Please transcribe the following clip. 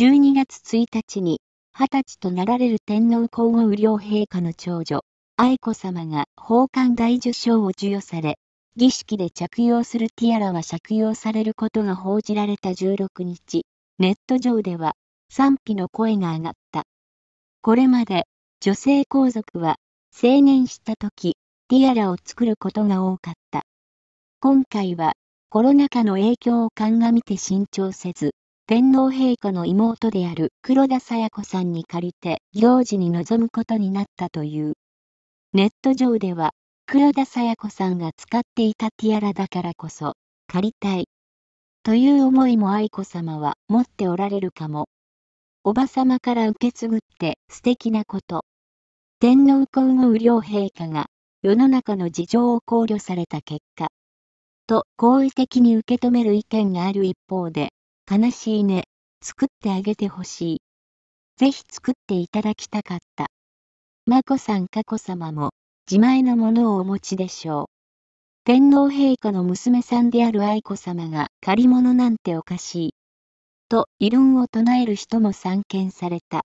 12月1日に、20歳となられる天皇皇后両陛下の長女、愛子さまが宝冠大受賞を授与され、儀式で着用するティアラは借用されることが報じられた16日、ネット上では賛否の声が上がった。これまで女性皇族は成年した時、ティアラを作ることが多かった。今回はコロナ禍の影響を鑑みて慎重せず、天皇陛下の妹である黒田清子さんに借りて行事に臨むことになったという。ネット上では、黒田清子さんが使っていたティアラだからこそ、借りたい。という思いも愛子さまは持っておられるかも。おばさまから受け継ぐって素敵なこと。天皇皇后両陛下が世の中の事情を考慮された結果、と好意的に受け止める意見がある一方で、悲しいね、作ってあげてほしい。ぜひ作っていただきたかった。眞子さん佳子さまも、自前のものをお持ちでしょう。天皇陛下の娘さんである愛子さまが借り物なんておかしい。と異論を唱える人も散見された。